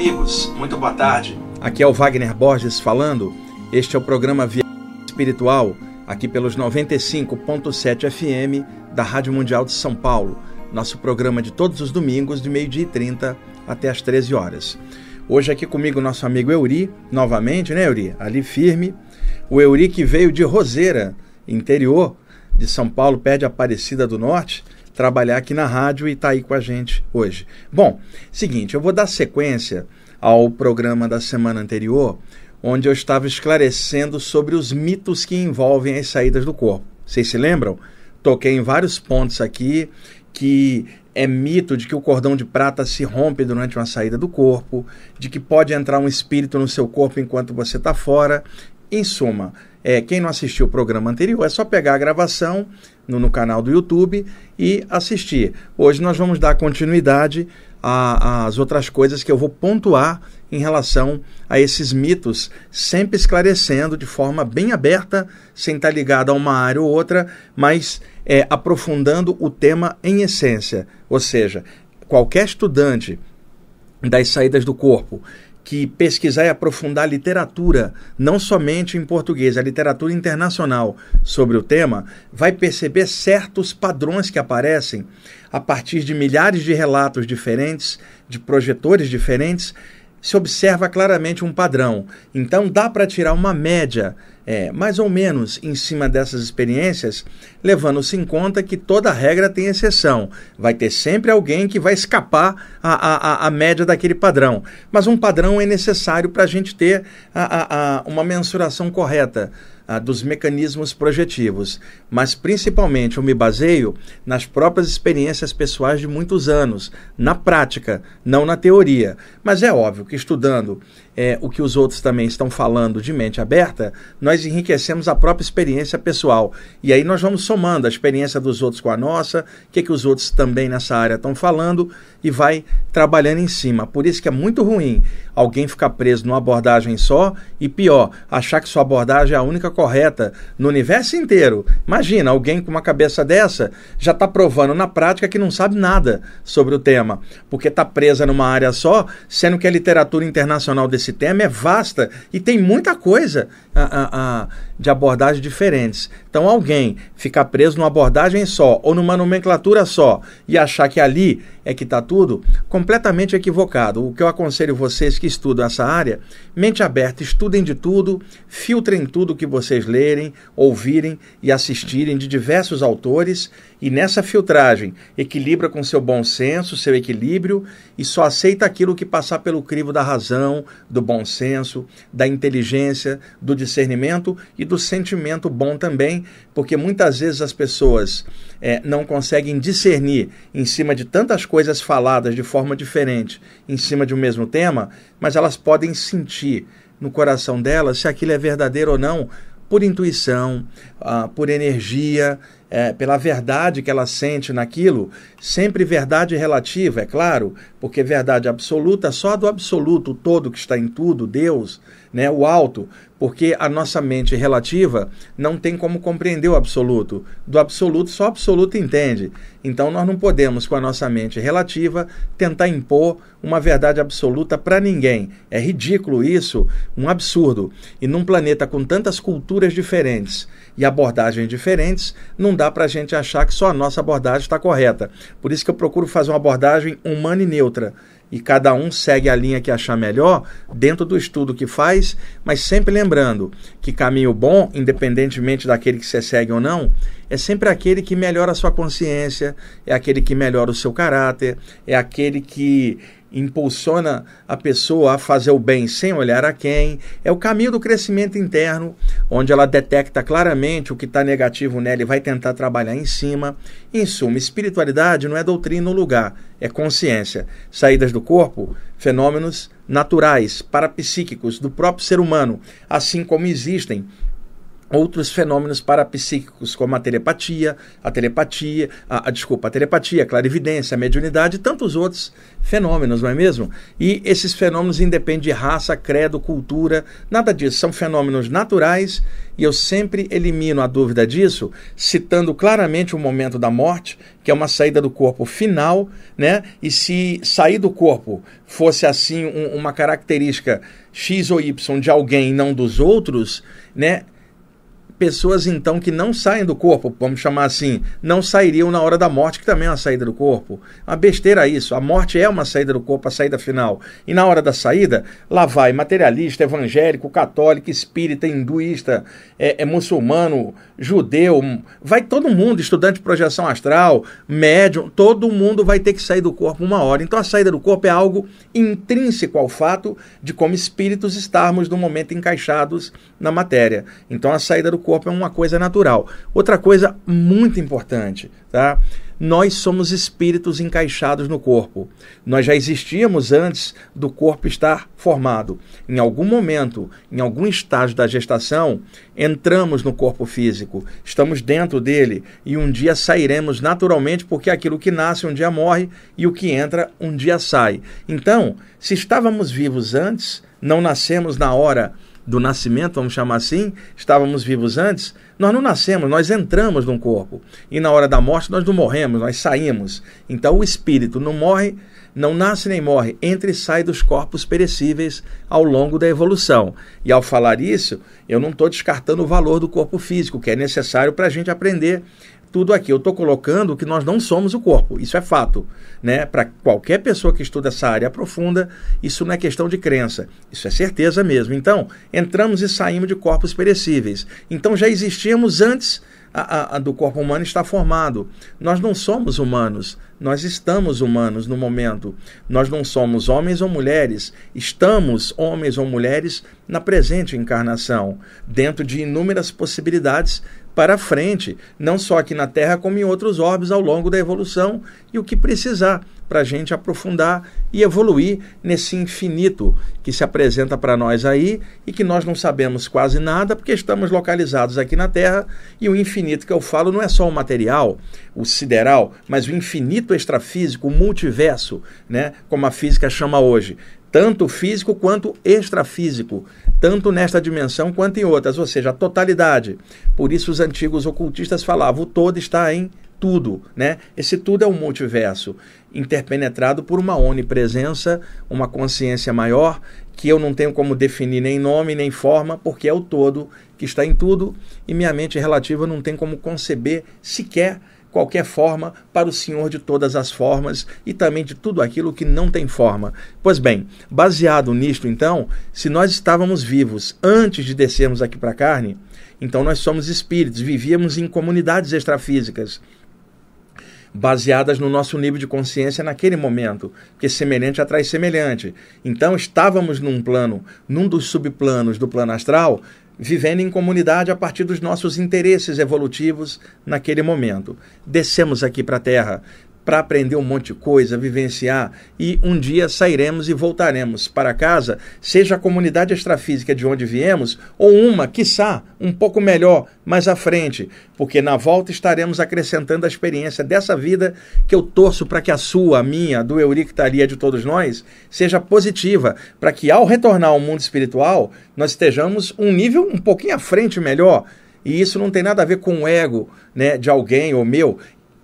amigos, muito boa tarde. Aqui é o Wagner Borges falando. Este é o programa Via Espiritual, aqui pelos 95.7 FM da Rádio Mundial de São Paulo. Nosso programa de todos os domingos, de meio-dia e 30 até as 13 horas. Hoje aqui comigo nosso amigo Euri, novamente, né, Euri? Ali firme. O Euri que veio de Roseira, interior de São Paulo, perto de Aparecida do Norte, trabalhar aqui na rádio e está aí com a gente hoje. Bom, seguinte, eu vou dar sequência ao programa da semana anterior, onde eu estava esclarecendo sobre os mitos que envolvem as saídas do corpo. Vocês se lembram? Toquei em vários pontos aqui que é mito de que o cordão de prata se rompe durante uma saída do corpo, de que pode entrar um espírito no seu corpo enquanto você está fora. Em suma, é, quem não assistiu o programa anterior é só pegar a gravação, no, no canal do YouTube e assistir. Hoje nós vamos dar continuidade às outras coisas que eu vou pontuar em relação a esses mitos, sempre esclarecendo de forma bem aberta, sem estar ligado a uma área ou outra, mas é, aprofundando o tema em essência. Ou seja, qualquer estudante das saídas do corpo que pesquisar e aprofundar literatura, não somente em português, a literatura internacional sobre o tema, vai perceber certos padrões que aparecem a partir de milhares de relatos diferentes, de projetores diferentes se observa claramente um padrão. Então dá para tirar uma média, é, mais ou menos, em cima dessas experiências, levando-se em conta que toda regra tem exceção. Vai ter sempre alguém que vai escapar à, média daquele padrão. Mas um padrão é necessário para a gente ter a, a, a uma mensuração correta. Ah, dos mecanismos projetivos, mas principalmente eu me baseio nas próprias experiências pessoais de muitos anos, na prática, não na teoria. Mas é óbvio que estudando é, o que os outros também estão falando de mente aberta, nós enriquecemos a própria experiência pessoal. E aí nós vamos somando a experiência dos outros com a nossa, o que, que os outros também nessa área estão falando e vai trabalhando em cima. Por isso que é muito ruim alguém ficar preso numa abordagem só e pior, achar que sua abordagem é a única correta no universo inteiro. Imagina, alguém com uma cabeça dessa já está provando na prática que não sabe nada sobre o tema, porque está presa numa área só, sendo que a é literatura internacional desse esse tema é vasta e tem muita coisa a, a, a, de abordagens diferentes. Então, alguém ficar preso numa abordagem só ou numa nomenclatura só e achar que ali é que está tudo, completamente equivocado. O que eu aconselho vocês que estudam essa área, mente aberta, estudem de tudo, filtrem tudo que vocês lerem, ouvirem e assistirem de diversos autores e nessa filtragem equilibra com seu bom senso, seu equilíbrio e só aceita aquilo que passar pelo crivo da razão, do bom senso, da inteligência, do discernimento e do sentimento bom também porque muitas vezes as pessoas é, não conseguem discernir em cima de tantas coisas faladas de forma diferente, em cima de um mesmo tema, mas elas podem sentir no coração delas se aquilo é verdadeiro ou não, por intuição, uh, por energia, é, pela verdade que ela sente naquilo, sempre verdade relativa, é claro, porque verdade absoluta só do absoluto, o todo que está em tudo, Deus, né, o alto, porque a nossa mente relativa não tem como compreender o absoluto. Do absoluto, só o absoluto entende. Então, nós não podemos, com a nossa mente relativa, tentar impor uma verdade absoluta para ninguém. É ridículo isso, um absurdo. E num planeta com tantas culturas diferentes e abordagens diferentes, não dá para a gente achar que só a nossa abordagem está correta. Por isso que eu procuro fazer uma abordagem humana e neutra e cada um segue a linha que achar melhor dentro do estudo que faz, mas sempre lembrando que caminho bom, independentemente daquele que você segue ou não, é sempre aquele que melhora a sua consciência, é aquele que melhora o seu caráter, é aquele que impulsiona a pessoa a fazer o bem sem olhar a quem, é o caminho do crescimento interno, onde ela detecta claramente o que está negativo nela e vai tentar trabalhar em cima. Em suma, espiritualidade não é doutrina ou lugar, é consciência. Saídas do corpo, fenômenos naturais, parapsíquicos, do próprio ser humano, assim como existem outros fenômenos parapsíquicos, como a telepatia, a telepatia, a, a, desculpa, a telepatia, a clarividência, a mediunidade e tantos outros fenômenos, não é mesmo? E esses fenômenos independem de raça, credo, cultura, nada disso, são fenômenos naturais e eu sempre elimino a dúvida disso, citando claramente o momento da morte, que é uma saída do corpo final, né? E se sair do corpo fosse assim um, uma característica X ou Y de alguém e não dos outros, né? pessoas então que não saem do corpo, vamos chamar assim, não sairiam na hora da morte, que também é uma saída do corpo. Uma besteira isso. A morte é uma saída do corpo, a saída final. E na hora da saída, lá vai materialista, evangélico, católico, espírita, hinduísta, é, é muçulmano, judeu, hum, vai todo mundo, estudante de projeção astral, médium, todo mundo vai ter que sair do corpo uma hora. Então a saída do corpo é algo intrínseco ao fato de como espíritos estarmos no momento encaixados na matéria. Então a saída do corpo corpo é uma coisa natural. Outra coisa muito importante, tá? Nós somos espíritos encaixados no corpo. Nós já existíamos antes do corpo estar formado. Em algum momento, em algum estágio da gestação, entramos no corpo físico, estamos dentro dele e um dia sairemos naturalmente, porque aquilo que nasce um dia morre e o que entra um dia sai. Então, se estávamos vivos antes, não nascemos na hora do nascimento, vamos chamar assim, estávamos vivos antes, nós não nascemos, nós entramos num corpo. E na hora da morte nós não morremos, nós saímos. Então o espírito não morre, não nasce nem morre, entra e sai dos corpos perecíveis ao longo da evolução. E ao falar isso, eu não estou descartando o valor do corpo físico, que é necessário para a gente aprender tudo aqui. Eu estou colocando que nós não somos o corpo, isso é fato. Né? Para qualquer pessoa que estuda essa área profunda, isso não é questão de crença, isso é certeza mesmo. Então, entramos e saímos de corpos perecíveis. Então, já existíamos antes a, a, a do corpo humano estar formado. Nós não somos humanos, nós estamos humanos no momento. Nós não somos homens ou mulheres, estamos homens ou mulheres na presente encarnação, dentro de inúmeras possibilidades para frente, não só aqui na Terra, como em outros orbes ao longo da evolução e o que precisar para a gente aprofundar e evoluir nesse infinito que se apresenta para nós aí e que nós não sabemos quase nada porque estamos localizados aqui na Terra e o infinito que eu falo não é só o material, o sideral, mas o infinito extrafísico, o multiverso, né, como a física chama hoje tanto físico quanto extrafísico, tanto nesta dimensão quanto em outras, ou seja, a totalidade. Por isso os antigos ocultistas falavam, o todo está em tudo, né? Esse tudo é um multiverso interpenetrado por uma onipresença, uma consciência maior, que eu não tenho como definir nem nome, nem forma, porque é o todo que está em tudo, e minha mente relativa não tem como conceber sequer qualquer forma para o Senhor de todas as formas e também de tudo aquilo que não tem forma. Pois bem, baseado nisto, então, se nós estávamos vivos antes de descermos aqui para a carne, então nós somos espíritos, vivíamos em comunidades extrafísicas baseadas no nosso nível de consciência naquele momento, que semelhante atrai semelhante. Então estávamos num plano, num dos subplanos do plano astral, vivendo em comunidade a partir dos nossos interesses evolutivos naquele momento. Descemos aqui para a Terra, para aprender um monte de coisa, vivenciar e um dia sairemos e voltaremos para casa, seja a comunidade extrafísica de onde viemos ou uma, quiçá, um pouco melhor mais à frente, porque na volta estaremos acrescentando a experiência dessa vida que eu torço para que a sua, a minha, a do Eurictaria tá de todos nós seja positiva, para que ao retornar ao mundo espiritual nós estejamos um nível um pouquinho à frente melhor. E isso não tem nada a ver com o ego né, de alguém ou meu,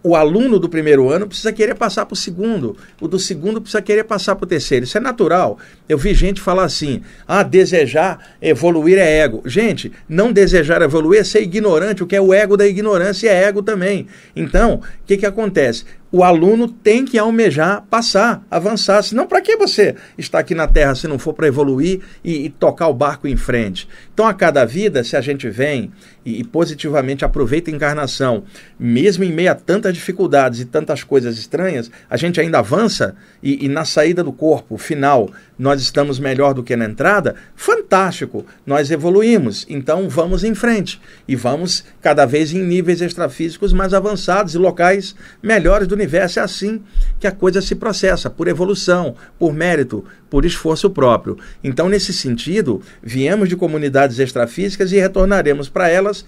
o aluno do primeiro ano precisa querer passar para o segundo, o do segundo precisa querer passar para o terceiro. Isso é natural. Eu vi gente falar assim: ah, desejar evoluir é ego. Gente, não desejar evoluir é ser ignorante, o que é o ego da ignorância é ego também. Então, o que, que acontece? o aluno tem que almejar passar, avançar. Senão, para que você está aqui na Terra se não for para evoluir e, e, tocar o barco em frente? Então, a cada vida, se a gente vem e, e positivamente aproveita a encarnação, mesmo em meio a tantas dificuldades e tantas coisas estranhas, a gente ainda avança e, e na saída do corpo final nós estamos melhor do que na entrada, fantástico, nós evoluímos, então vamos em frente e vamos cada vez em níveis extrafísicos mais avançados e locais melhores do universo. É assim que a coisa se processa, por evolução, por mérito, por esforço próprio. Então, nesse sentido, viemos de comunidades extrafísicas e retornaremos para elas,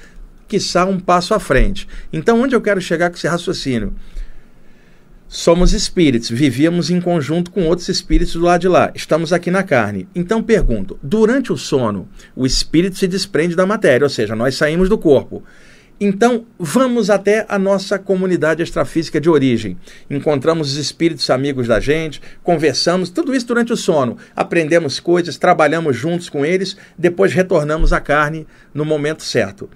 quiçá um passo à frente. Então, onde eu quero chegar com esse raciocínio? Somos espíritos, vivíamos em conjunto com outros espíritos do lado de lá. Estamos aqui na carne. Então pergunto: durante o sono, o espírito se desprende da matéria, ou seja, nós saímos do corpo. Então, vamos até a nossa comunidade extrafísica de origem. Encontramos os espíritos amigos da gente, conversamos, tudo isso durante o sono. Aprendemos coisas, trabalhamos juntos com eles, depois retornamos à carne no momento certo.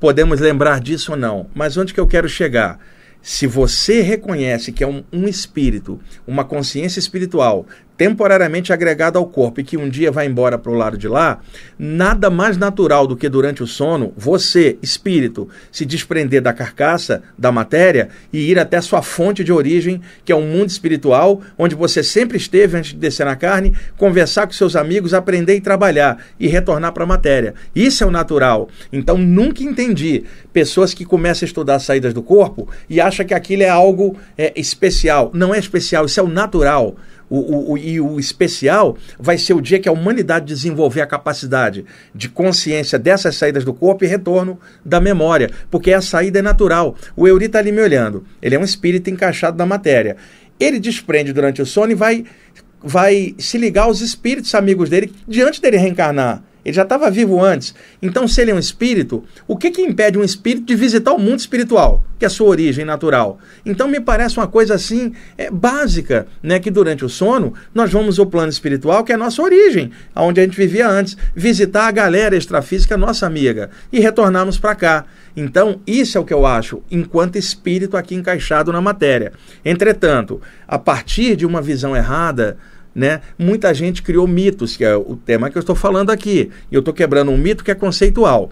Podemos lembrar disso ou não, mas onde que eu quero chegar? Se você reconhece que é um, um espírito, uma consciência espiritual, temporariamente agregado ao corpo e que um dia vai embora para o lado de lá, nada mais natural do que durante o sono você, espírito, se desprender da carcaça, da matéria e ir até sua fonte de origem, que é o um mundo espiritual, onde você sempre esteve antes de descer na carne, conversar com seus amigos, aprender e trabalhar e retornar para a matéria. Isso é o natural. Então nunca entendi pessoas que começam a estudar as saídas do corpo e acham que aquilo é algo é, especial. Não é especial, isso é o natural. O, o, e o especial vai ser o dia que a humanidade desenvolver a capacidade de consciência dessas saídas do corpo e retorno da memória, porque a saída é natural. O Euri está ali me olhando, ele é um espírito encaixado na matéria. Ele desprende durante o sono e vai, vai se ligar aos espíritos amigos dele diante dele reencarnar. Ele já estava vivo antes. Então, se ele é um espírito, o que, que impede um espírito de visitar o mundo espiritual, que é a sua origem natural? Então, me parece uma coisa assim é, básica, né? Que durante o sono nós vamos ao plano espiritual, que é a nossa origem, aonde a gente vivia antes, visitar a galera extrafísica, nossa amiga, e retornarmos para cá. Então, isso é o que eu acho, enquanto espírito aqui encaixado na matéria. Entretanto, a partir de uma visão errada né? Muita gente criou mitos, que é o tema que eu estou falando aqui. E eu estou quebrando um mito que é conceitual.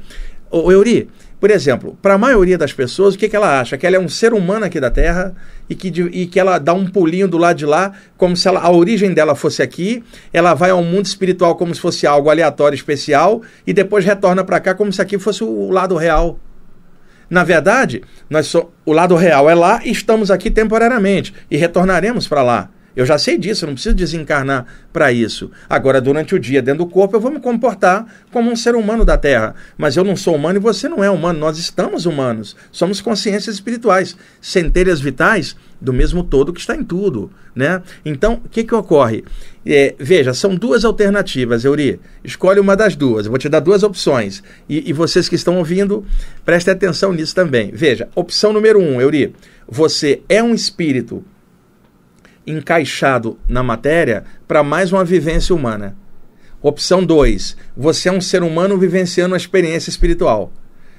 O Euri, por exemplo, para a maioria das pessoas, o que, que ela acha? Que ela é um ser humano aqui da Terra e que, e que ela dá um pulinho do lado de lá, como se ela, a origem dela fosse aqui, ela vai ao mundo espiritual como se fosse algo aleatório, especial, e depois retorna para cá como se aqui fosse o lado real. Na verdade, nós so, o lado real é lá e estamos aqui temporariamente e retornaremos para lá. Eu já sei disso, eu não preciso desencarnar para isso. Agora, durante o dia, dentro do corpo, eu vou me comportar como um ser humano da Terra. Mas eu não sou humano e você não é humano. Nós estamos humanos. Somos consciências espirituais, centelhas vitais do mesmo todo que está em tudo. Né? Então, o que, que ocorre? É, veja, são duas alternativas, Euri. Escolhe uma das duas. Eu vou te dar duas opções. E, e vocês que estão ouvindo, prestem atenção nisso também. Veja, opção número um, Euri. Você é um espírito encaixado na matéria para mais uma vivência humana. Opção 2. Você é um ser humano vivenciando a experiência espiritual.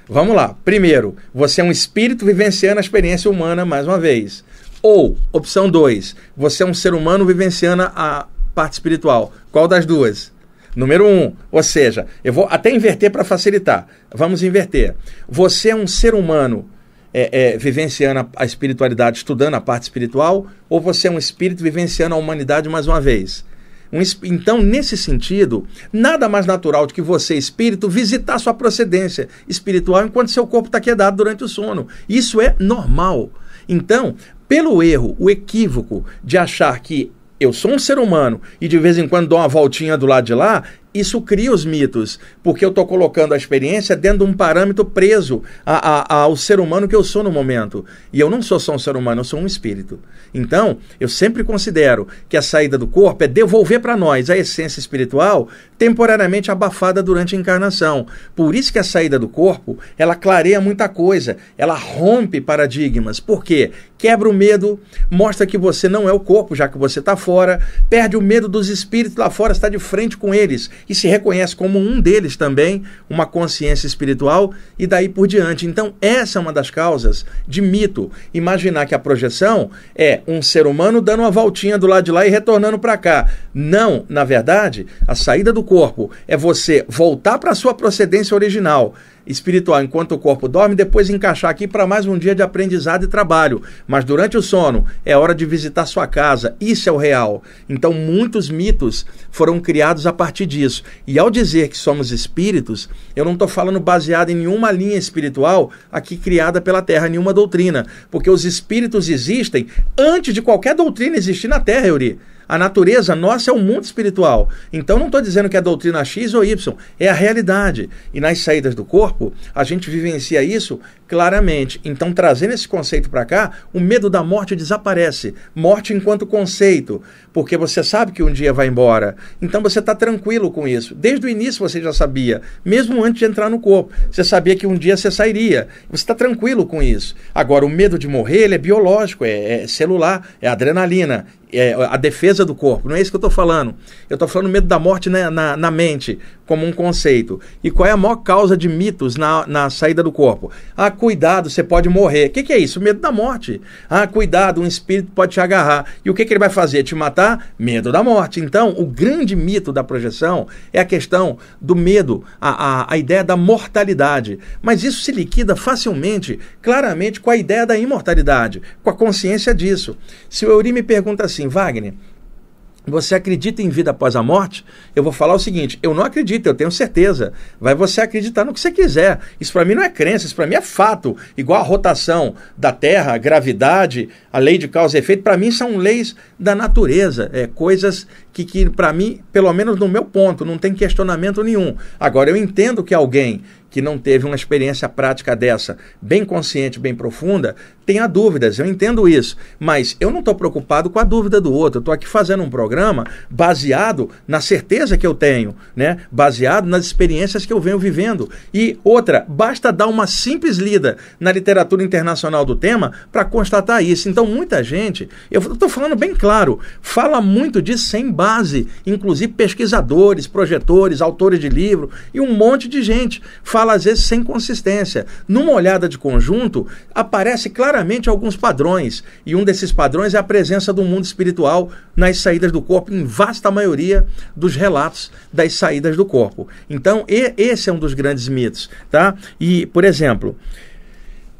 Vamos lá. Primeiro, você é um espírito vivenciando a experiência humana mais uma vez. Ou, opção 2, você é um ser humano vivenciando a parte espiritual. Qual das duas? Número 1, um, ou seja, eu vou até inverter para facilitar. Vamos inverter. Você é um ser humano é, é, vivenciando a, espiritualidade, estudando a parte espiritual, ou você é um espírito vivenciando a humanidade mais uma vez? Um, então, nesse sentido, nada mais natural do que você, espírito, visitar sua procedência espiritual enquanto seu corpo está quedado durante o sono. Isso é normal. Então, pelo erro, o equívoco de achar que eu sou um ser humano e de vez em quando dou uma voltinha do lado de lá, isso cria os mitos, porque eu estou colocando a experiência dentro de um parâmetro preso a, a, ao ser humano que eu sou no momento. E eu não sou só um ser humano, eu sou um espírito. Então, eu sempre considero que a saída do corpo é devolver para nós a essência espiritual temporariamente abafada durante a encarnação. Por isso que a saída do corpo, ela clareia muita coisa, ela rompe paradigmas. Por quê? Quebra o medo, mostra que você não é o corpo, já que você está fora, perde o medo dos espíritos lá fora, está de frente com eles e se reconhece como um deles também, uma consciência espiritual e daí por diante. Então, essa é uma das causas de mito. Imaginar que a projeção é um ser humano dando uma voltinha do lado de lá e retornando para cá. Não, na verdade, a saída do corpo é você voltar para a sua procedência original espiritual enquanto o corpo dorme, depois encaixar aqui para mais um dia de aprendizado e trabalho. Mas durante o sono é hora de visitar sua casa. Isso é o real. Então muitos mitos foram criados a partir disso. E ao dizer que somos espíritos, eu não estou falando baseado em nenhuma linha espiritual aqui criada pela Terra, nenhuma doutrina, porque os espíritos existem antes de qualquer doutrina existir na Terra, Euri. A natureza nossa é o um mundo espiritual. Então não estou dizendo que é doutrina X ou Y, é a realidade. E nas saídas do corpo, a gente vivencia isso claramente. Então, trazendo esse conceito para cá, o medo da morte desaparece. Morte enquanto conceito, porque você sabe que um dia vai embora. Então você está tranquilo com isso. Desde o início você já sabia, mesmo antes de entrar no corpo, você sabia que um dia você sairia. Você está tranquilo com isso. Agora, o medo de morrer ele é biológico, é, é celular, é adrenalina é, a defesa do corpo. Não é isso que eu estou falando. Eu estou falando medo da morte na, na, na mente como um conceito. E qual é a maior causa de mitos na, na saída do corpo? Ah, cuidado, você pode morrer. O que, que, é isso? Medo da morte. Ah, cuidado, um espírito pode te agarrar. E o que, que ele vai fazer? Te matar? Medo da morte. Então, o grande mito da projeção é a questão do medo, a, a, a ideia da mortalidade. Mas isso se liquida facilmente, claramente, com a ideia da imortalidade, com a consciência disso. Se o Eurí me pergunta assim, Wagner, você acredita em vida após a morte? Eu vou falar o seguinte: eu não acredito, eu tenho certeza. Vai você acreditar no que você quiser. Isso para mim não é crença, isso para mim é fato. Igual a rotação da Terra, a gravidade, a lei de causa e efeito, para mim são leis da natureza, é coisas que, que para mim, pelo menos no meu ponto, não tem questionamento nenhum. Agora eu entendo que alguém que não teve uma experiência prática dessa, bem consciente, bem profunda, tenha dúvidas. Eu entendo isso, mas eu não estou preocupado com a dúvida do outro. Eu estou aqui fazendo um programa baseado na certeza que eu tenho, né? Baseado nas experiências que eu venho vivendo. E outra, basta dar uma simples lida na literatura internacional do tema para constatar isso. Então, muita gente, eu estou falando bem claro, fala muito disso sem base, inclusive pesquisadores, projetores, autores de livro e um monte de gente. Fala fala às vezes sem consistência. Numa olhada de conjunto, aparece claramente alguns padrões, e um desses padrões é a presença do mundo espiritual nas saídas do corpo, em vasta maioria dos relatos das saídas do corpo. Então, esse é um dos grandes mitos, tá? E, por exemplo,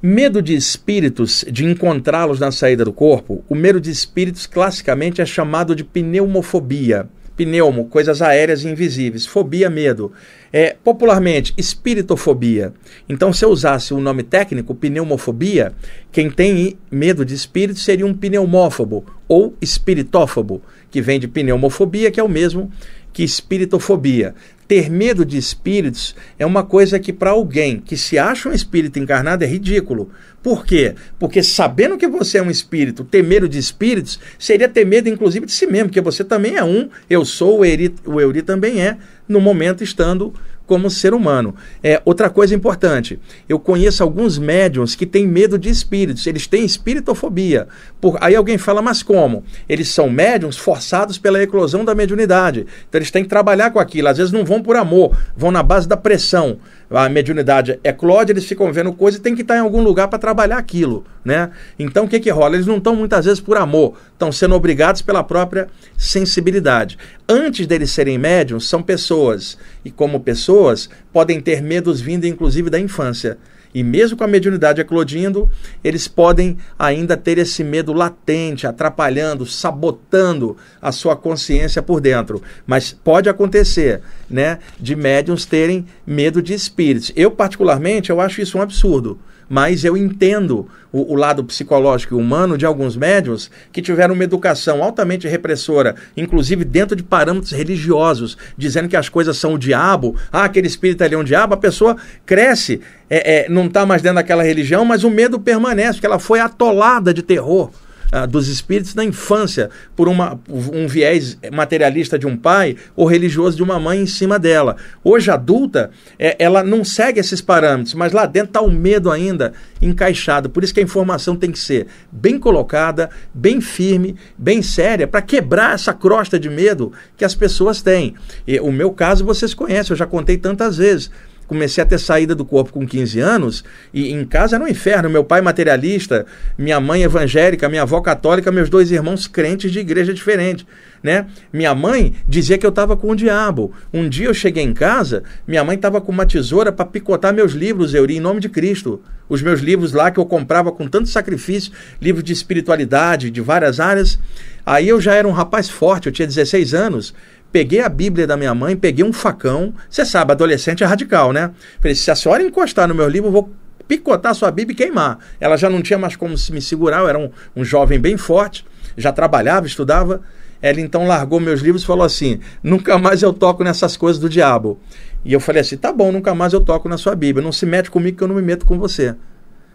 Medo de espíritos, de encontrá-los na saída do corpo, o medo de espíritos classicamente é chamado de pneumofobia pneumo, coisas aéreas e invisíveis. Fobia, medo. É, popularmente, espiritofobia. Então, se eu usasse o um nome técnico, pneumofobia, quem tem medo de espírito seria um pneumófobo ou espiritófobo, que vem de pneumofobia, que é o mesmo que espiritofobia. Ter medo de espíritos é uma coisa que, para alguém que se acha um espírito encarnado, é ridículo. Por quê? Porque sabendo que você é um espírito, ter medo de espíritos seria ter medo, inclusive, de si mesmo, porque você também é um, eu sou, o Euri, o Euri também é, no momento estando como ser humano. É, outra coisa importante, eu conheço alguns médiums que têm medo de espíritos, eles têm espiritofobia. Por, aí alguém fala, mas como? Eles são médiums forçados pela eclosão da mediunidade. Então eles têm que trabalhar com aquilo. Às vezes não vão por amor, vão na base da pressão. A mediunidade é clódia, eles ficam vendo coisa e tem que estar tá em algum lugar para trabalhar aquilo, né? Então o que que rola? Eles não estão muitas vezes por amor, estão sendo obrigados pela própria sensibilidade. Antes deles serem médiums, são pessoas e como pessoas podem ter medos vindo inclusive da infância. E mesmo com a mediunidade eclodindo, eles podem ainda ter esse medo latente, atrapalhando, sabotando a sua consciência por dentro. Mas pode acontecer, né, de médiums terem medo de espíritos. Eu particularmente, eu acho isso um absurdo mas eu entendo o, o lado psicológico e humano de alguns médiums que tiveram uma educação altamente repressora, inclusive dentro de parâmetros religiosos, dizendo que as coisas são o diabo, ah, aquele espírito ali é um diabo, a pessoa cresce, é, é, não está mais dentro daquela religião, mas o medo permanece, porque ela foi atolada de terror. Ah, dos espíritos na infância por uma, um viés materialista de um pai ou religioso de uma mãe em cima dela. Hoje, adulta, é, ela não segue esses parâmetros, mas lá dentro está o medo ainda encaixado. Por isso que a informação tem que ser bem colocada, bem firme, bem séria, para quebrar essa crosta de medo que as pessoas têm. E, o meu caso vocês conhecem, eu já contei tantas vezes comecei a ter saída do corpo com 15 anos e em casa era um inferno. Meu pai materialista, minha mãe evangélica, minha avó católica, meus dois irmãos crentes de igreja diferente, né? Minha mãe dizia que eu estava com o diabo. Um dia eu cheguei em casa, minha mãe estava com uma tesoura para picotar meus livros, eu em nome de Cristo. Os meus livros lá que eu comprava com tanto sacrifício, livros de espiritualidade, de várias áreas. Aí eu já era um rapaz forte, eu tinha 16 anos peguei a Bíblia da minha mãe, peguei um facão. Você sabe, adolescente é radical, né? Falei, se a senhora encostar no meu livro, eu vou picotar sua Bíblia e queimar. Ela já não tinha mais como se me segurar, eu era um, um jovem bem forte, já trabalhava, estudava. Ela então largou meus livros e falou assim: nunca mais eu toco nessas coisas do diabo. E eu falei assim: tá bom, nunca mais eu toco na sua Bíblia. Não se mete comigo que eu não me meto com você.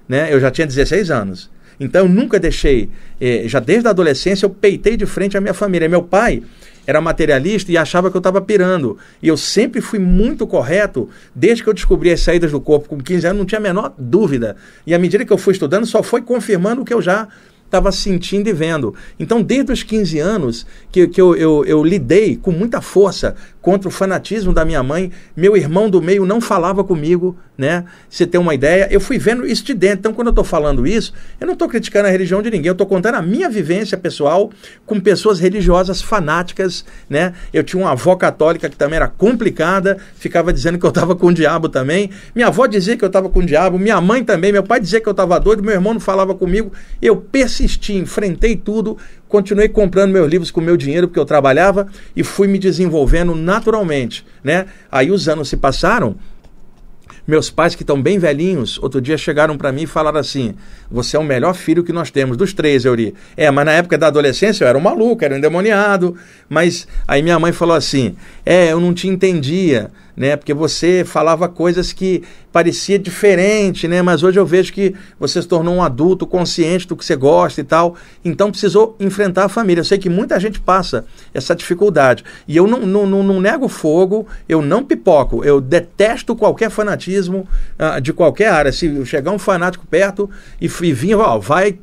Né? Eu já tinha 16 anos. Então eu nunca deixei, eh, já desde a adolescência, eu peitei de frente a minha família. Meu pai era materialista e achava que eu estava pirando. E eu sempre fui muito correto, desde que eu descobri as saídas do corpo com 15 anos, não tinha a menor dúvida. E à medida que eu fui estudando, só foi confirmando o que eu já estava sentindo e vendo. Então, desde os 15 anos que, que eu, eu, eu, lidei com muita força contra o fanatismo da minha mãe, meu irmão do meio não falava comigo né? Você tem uma ideia. Eu fui vendo isso de dentro. Então, quando eu estou falando isso, eu não estou criticando a religião de ninguém. Eu estou contando a minha vivência pessoal com pessoas religiosas fanáticas, né? Eu tinha uma avó católica que também era complicada, ficava dizendo que eu estava com o diabo também. Minha avó dizia que eu estava com o diabo, minha mãe também, meu pai dizia que eu estava doido, meu irmão não falava comigo. Eu persisti, enfrentei tudo, continuei comprando meus livros com meu dinheiro porque eu trabalhava e fui me desenvolvendo naturalmente, né? Aí os anos se passaram meus pais, que estão bem velhinhos, outro dia chegaram para mim e falaram assim: Você é o melhor filho que nós temos, dos três, Euri. É, mas na época da adolescência eu era um maluco, era um endemoniado. Mas aí minha mãe falou assim: É, eu não te entendia né? Porque você falava coisas que parecia diferente, né? Mas hoje eu vejo que você se tornou um adulto consciente do que você gosta e tal. Então precisou enfrentar a família. Eu sei que muita gente passa essa dificuldade. E eu não, não, não, não nego fogo, eu não pipoco, eu detesto qualquer fanatismo ah, de qualquer área. Se chegar um fanático perto e, e vir, ó, vai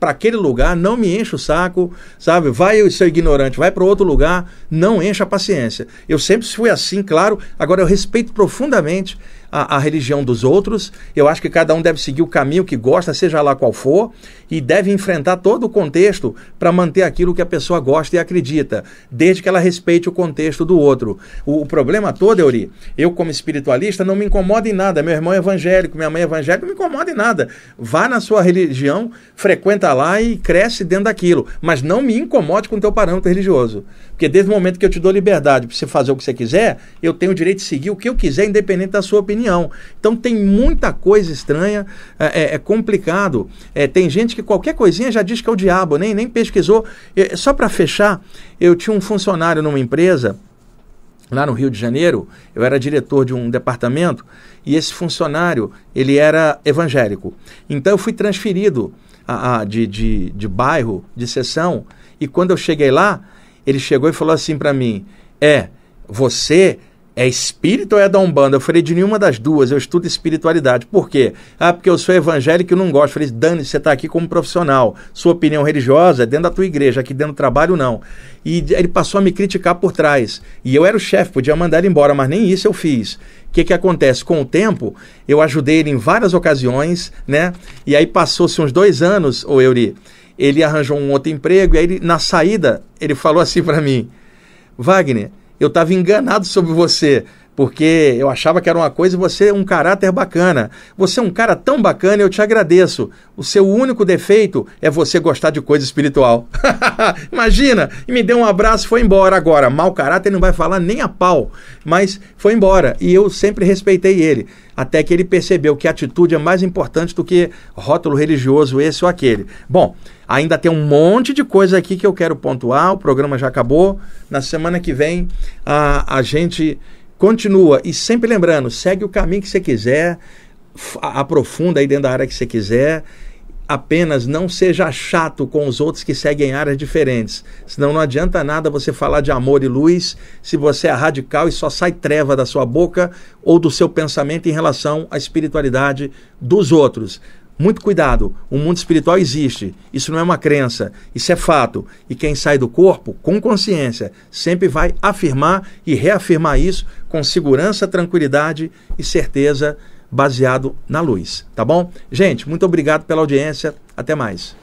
para aquele lugar, não me enche o saco, sabe? Vai eu ser ignorante, vai para outro lugar, não encha a paciência. Eu sempre fui assim, claro. Agora eu respeito profundamente a, a religião dos outros. Eu acho que cada um deve seguir o caminho que gosta, seja lá qual for e deve enfrentar todo o contexto para manter aquilo que a pessoa gosta e acredita, desde que ela respeite o contexto do outro. O, o problema todo, Euri, eu como espiritualista não me incomodo em nada. Meu irmão é evangélico, minha mãe é evangélica, não me incomoda em nada. Vá na sua religião, frequenta lá e cresce dentro daquilo, mas não me incomode com o teu parâmetro religioso. Porque desde o momento que eu te dou liberdade para você fazer o que você quiser, eu tenho o direito de seguir o que eu quiser, independente da sua opinião. Então tem muita coisa estranha, é, é, é complicado. É, tem gente que que qualquer coisinha já diz que é o diabo, nem, nem pesquisou. Eu, só para fechar, eu tinha um funcionário numa empresa, lá no Rio de Janeiro, eu era diretor de um departamento, e esse funcionário, ele era evangélico. Então eu fui transferido a, a, de, de, de bairro, de sessão, e quando eu cheguei lá, ele chegou e falou assim para mim, é, você é espírito ou é da Umbanda? Eu falei de nenhuma das duas, eu estudo espiritualidade. Por quê? Ah, porque eu sou evangélico e não gosto. Eu falei, Dani, você está aqui como profissional. Sua opinião religiosa é dentro da tua igreja, aqui dentro do trabalho não. E ele passou a me criticar por trás. E eu era o chefe, podia mandar ele embora, mas nem isso eu fiz. O que, que acontece? Com o tempo, eu ajudei ele em várias ocasiões, né? E aí passou-se uns dois anos, o Euri, ele arranjou um outro emprego, e aí ele, na saída, ele falou assim para mim, Wagner, eu estava enganado sobre você porque eu achava que era uma coisa e você é um caráter bacana. Você é um cara tão bacana, eu te agradeço. O seu único defeito é você gostar de coisa espiritual. Imagina, e me deu um abraço e foi embora agora. Mau caráter não vai falar nem a pau, mas foi embora e eu sempre respeitei ele, até que ele percebeu que a atitude é mais importante do que rótulo religioso esse ou aquele. Bom, Ainda tem um monte de coisa aqui que eu quero pontuar. O programa já acabou. Na semana que vem a, a gente Continua e sempre lembrando, segue o caminho que você quiser, aprofunda aí dentro da área que você quiser, apenas não seja chato com os outros que seguem áreas diferentes. Senão não adianta nada você falar de amor e luz se você é radical e só sai treva da sua boca ou do seu pensamento em relação à espiritualidade dos outros. Muito cuidado, o mundo espiritual existe. Isso não é uma crença, isso é fato. E quem sai do corpo, com consciência, sempre vai afirmar e reafirmar isso com segurança, tranquilidade e certeza baseado na luz, tá bom? Gente, muito obrigado pela audiência. Até mais.